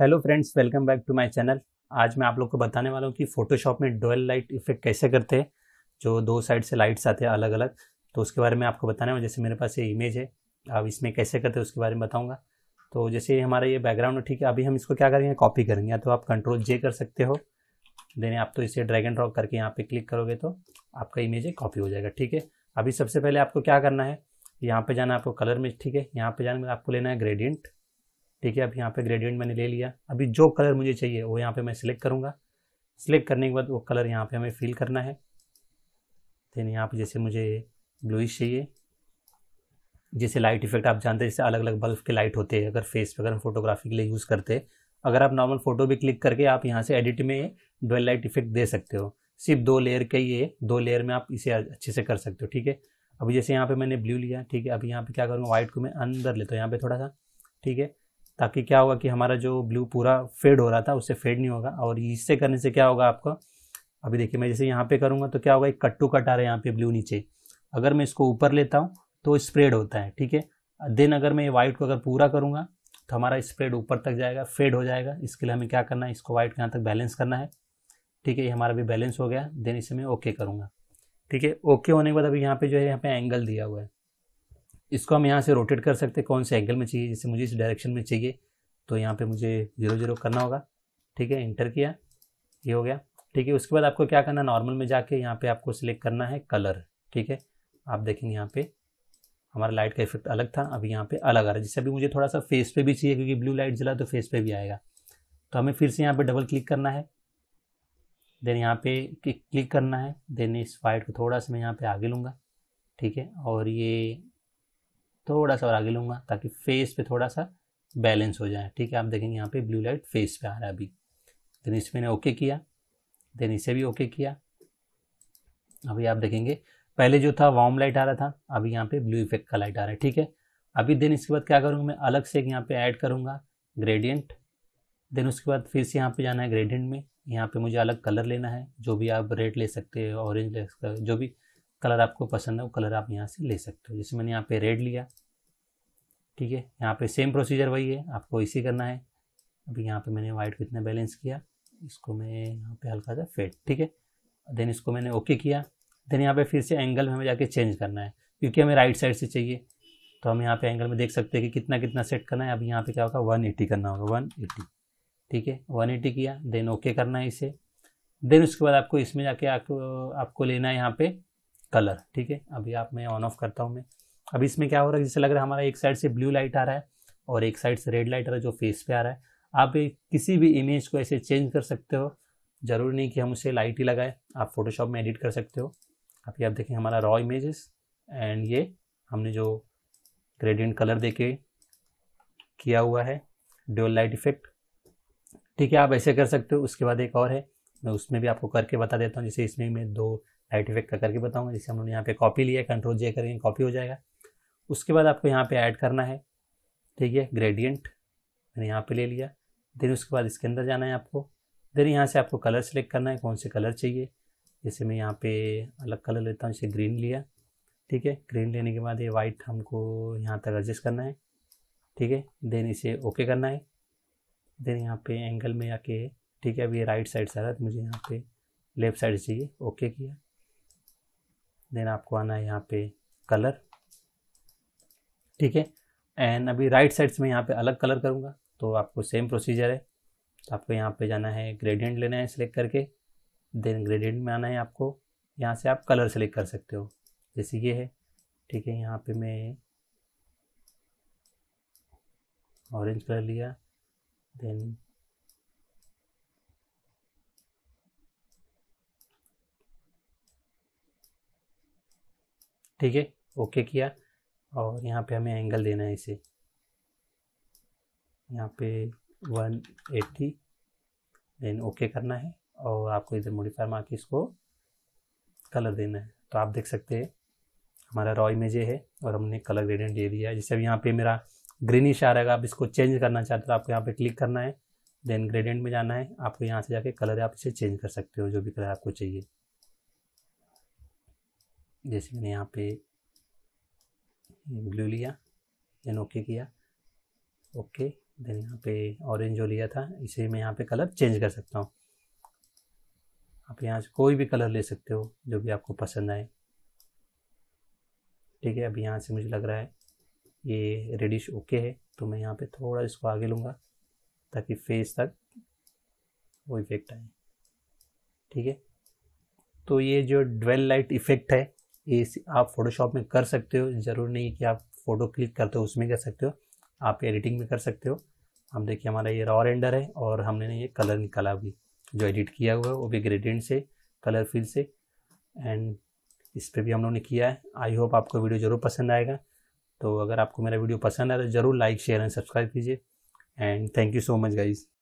hello friends welcome back to my channel आज मैं आप लोग को बताने वाला हूँ कि फोटोशॉप में डोल लाइट इफेक्ट कैसे करते हैं जो दो साइड से लाइट्स आते हैं अलग अलग तो उसके बारे में आपको बताने वाला जैसे मेरे पास ये इमेज है अब इसमें कैसे करते हैं उसके बारे में बताऊँगा तो जैसे हमारा ये बैकग्राउंड है ठीक है अभी हम इसको क्या करेंगे कॉपी करेंगे या तो आप कंट्रोल जे कर सकते हो देने आप तो इसे ड्रैग ड्रॉप करके यहाँ पर क्लिक करोगे तो आपका इमेज है कॉपी हो जाएगा ठीक है अभी सबसे पहले आपको क्या करना है यहाँ पर जाना है आपको कलर में ठीक है यहाँ पर जाना आपको लेना है ग्रेडियंट ठीक है अब यहाँ पे ग्रेडियंट मैंने ले लिया अभी जो कलर मुझे चाहिए वो यहाँ पे मैं सिलेक्ट करूँगा सिलेक्ट करने के बाद वो कलर यहाँ पे हमें फिल करना है देन यहाँ पे जैसे मुझे ब्लूइश चाहिए जैसे लाइट इफेक्ट आप जानते हैं जैसे अलग अलग बल्ब के लाइट होते हैं अगर फेस पर अगर हम फोटोग्राफी के लिए यूज़ करते अगर आप नॉर्मल फोटो भी क्लिक करके आप यहाँ से एडिट में डोल लाइट इफेक्ट दे सकते हो सिर्फ दो लेयर के ये दो लेयर में आप इसे अच्छे से कर सकते हो ठीक है अभी जैसे यहाँ पे मैंने ब्लू लिया ठीक है अभी यहाँ पे क्या करूँगा वाइट को मैं अंदर लेता हूँ यहाँ पे थोड़ा सा ठीक है ताकि क्या होगा कि हमारा जो ब्लू पूरा फेड हो रहा था उससे फेड नहीं होगा और इससे करने से क्या होगा आपका अभी देखिए मैं जैसे यहाँ पे करूँगा तो क्या होगा एक कट टू कट आ रहा है यहाँ पे ब्लू नीचे अगर मैं इसको ऊपर लेता हूँ तो स्प्रेड होता है ठीक है देन अगर मैं वाइट को अगर पूरा करूँगा तो हमारा स्प्रेड ऊपर तक जाएगा फेड हो जाएगा इसके लिए हमें क्या करना है इसको वाइट को यहाँ तक बैलेंस करना है ठीक है ये हमारा भी बैलेंस हो गया देन इसे मैं ओके करूँगा ठीक है ओके होने के बाद अभी यहाँ पे जो है यहाँ पे एंगल दिया हुआ है इसको हम यहाँ से रोटेट कर सकते हैं कौन से एंगल में चाहिए जैसे मुझे इस डायरेक्शन में चाहिए तो यहाँ पे मुझे ज़ीरो ज़ीरो करना होगा ठीक है इंटर किया ये हो गया ठीक है उसके बाद आपको क्या करना नॉर्मल में जाके यहाँ पे आपको सिलेक्ट करना है कलर ठीक है आप देखेंगे यहाँ पे हमारा लाइट का इफेक्ट अलग था अभी यहाँ पे अलग आ रहा है जैसे अभी मुझे थोड़ा सा फेस पे भी चाहिए क्योंकि ब्लू लाइट जला तो फेस पे भी आएगा तो हमें फिर से यहाँ पे डबल क्लिक करना है देन यहाँ पे क्लिक करना है देन इस वाइट को थोड़ा सा मैं यहाँ पे आगे लूँगा ठीक है और ये थोड़ा सा और आगे लूँगा ताकि फेस पे थोड़ा सा बैलेंस हो जाए ठीक है आप देखेंगे यहाँ पे ब्लू लाइट फेस पे आ रहा है अभी देन इस मैंने ओके किया देन इसे भी ओके किया अभी आप देखेंगे पहले जो था वार्म लाइट आ रहा था अभी यहाँ पे ब्लू इफेक्ट का लाइट आ रहा है ठीक है अभी देन इसके बाद क्या करूँगा मैं अलग से एक यहाँ पे ऐड करूँगा ग्रेडियंट देन उसके बाद फिर से यहाँ पे जाना है ग्रेडियंट में यहाँ पे मुझे अलग कलर लेना है जो भी आप रेड ले सकते हैं ऑरेंज ले सकते जो भी कलर आपको पसंद है वो कलर आप यहाँ से ले सकते हो जैसे मैंने यहाँ पे रेड लिया ठीक है यहाँ पे सेम प्रोसीजर वही है आपको इसी करना है अभी यहाँ पे मैंने वाइट को इतना बैलेंस किया इसको मैं यहाँ पे हल्का सा फेड ठीक है देन इसको मैंने ओके किया देन यहाँ पे फिर से एंगल में हमें जाके चेंज करना है क्योंकि हमें राइट साइड से चाहिए तो हम यहाँ पे एंगल में देख सकते हैं कि कितना कितना सेट करना है अभी यहाँ पे क्या होगा वन एटी करना होगा वन एटी ठीक है वन एटी किया देन ओके करना है इसे देन उसके बाद आपको इसमें जाके आपको आपको लेना है यहाँ पे कलर ठीक है अभी आप मैं ऑन ऑफ करता हूँ मैं अब इसमें क्या हो रहा है जैसे लग रहा है हमारा एक साइड से ब्लू लाइट आ रहा है और एक साइड से रेड लाइट आ रहा है जो फेस पे आ रहा है आप किसी भी इमेज को ऐसे चेंज कर सकते हो ज़रूरी नहीं कि हम उसे लाइट ही लगाए आप फोटोशॉप में एडिट कर सकते हो अभी आप देखें हमारा रॉ इमेजेस एंड ये हमने जो ग्रेडियंट कलर देके किया हुआ है ड्यूल लाइट इफेक्ट ठीक है आप ऐसे कर सकते हो उसके बाद एक और है मैं उसमें भी आपको करके बता देता हूँ जैसे इसमें मैं दो लाइट इफेक्ट का करके बताऊँगा जैसे हम लोग यहाँ पे कॉपी लिया कंट्रोल जे करेंगे कॉपी हो जाएगा उसके बाद आपको यहाँ पे ऐड करना है ठीक है ग्रेडियंट मैंने यहाँ पे ले लिया देन उसके बाद इसके अंदर जाना है आपको देन यहाँ से आपको कलर सेलेक्ट करना है कौन से कलर चाहिए जैसे मैं यहाँ पे अलग कलर लेता हूँ जैसे ग्रीन लिया ठीक है ग्रीन लेने के बाद ये वाइट हमको यहाँ तक एडजस्ट करना है ठीक है देन इसे ओके करना है देन यहाँ पे एंगल में आके ठीक है अब ये राइट साइड से आ रहा है तो मुझे यहाँ पे लेफ्ट साइड चाहिए ओके किया देन आपको आना है यहाँ पे कलर ठीक है एंड अभी राइट साइड से मैं यहाँ पे अलग कलर करूँगा तो आपको सेम प्रोसीजर है तो आपको यहाँ पे जाना है ग्रेडियंट लेना है सिलेक्ट करके देन ग्रेडियंट में आना है आपको यहाँ से आप कलर सेलेक्ट कर सकते हो जैसे ये है ठीक है यहाँ पे मैं ऑरेंज कलर लिया देन ठीक है ओके किया और यहाँ पे हमें एंगल देना है इसे यहाँ पे 180 देन ओके करना है और आपको इधर मोडिफायर मार के इसको कलर देना है तो आप देख सकते हैं हमारा रॉ इमेज है और हमने कलर ग्रेडियंट दे दिया है जैसे अब यहाँ पे मेरा ग्रीनिश आ रहेगा आप इसको चेंज करना चाहते हो तो आपको यहाँ पे क्लिक करना है देन ग्रेडियंट में जाना है आपको यहाँ से जाके कलर आप इसे चेंज कर सकते हो जो भी कलर आपको चाहिए जैसे मैंने यहाँ पे ब्लू लिया देन ओके किया ओके देन यहाँ पे ऑरेंज जो लिया था इसे मैं यहाँ पे कलर चेंज कर सकता हूँ आप यहाँ से कोई भी कलर ले सकते हो जो भी आपको पसंद आए ठीक है अब यहाँ से मुझे लग रहा है ये रेडिश ओके है तो मैं यहाँ पे थोड़ा इसको आगे लूँगा ताकि फेस तक वो इफेक्ट आए ठीक है तो ये जो ड्वेल लाइट इफेक्ट है ये आप फोटोशॉप में कर सकते हो ज़रूर नहीं कि आप फ़ोटो क्लिक करते हो उसमें कर सकते हो आप एडिटिंग में कर सकते हो हम देखिए हमारा ये रॉ रेंडर है और हमने ये कलर निकाला भी जो एडिट किया हुआ है वो भी ग्रेडियंट से कलर फील से एंड इस पर भी हम लोगों ने किया है आई होप आपको वीडियो ज़रूर पसंद आएगा तो अगर आपको मेरा वीडियो पसंद आया तो ज़रूर लाइक शेयर एंड सब्सक्राइब कीजिए and thank you so much guys